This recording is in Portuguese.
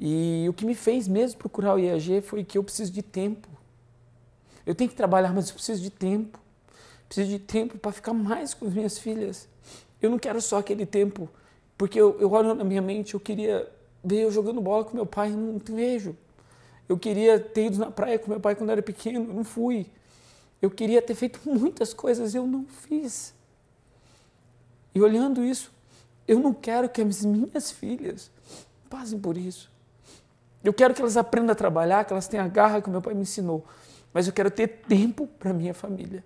E o que me fez mesmo procurar o IAG foi que eu preciso de tempo. Eu tenho que trabalhar, mas eu preciso de tempo. Preciso de tempo para ficar mais com as minhas filhas. Eu não quero só aquele tempo, porque eu, eu olho na minha mente, eu queria ver eu jogando bola com meu pai, não vejo. Eu queria ter ido na praia com meu pai quando eu era pequeno, não fui. Eu queria ter feito muitas coisas, eu não fiz. E olhando isso, eu não quero que as minhas filhas passem por isso. Eu quero que elas aprendam a trabalhar, que elas tenham a garra que o meu pai me ensinou, mas eu quero ter tempo para minha família.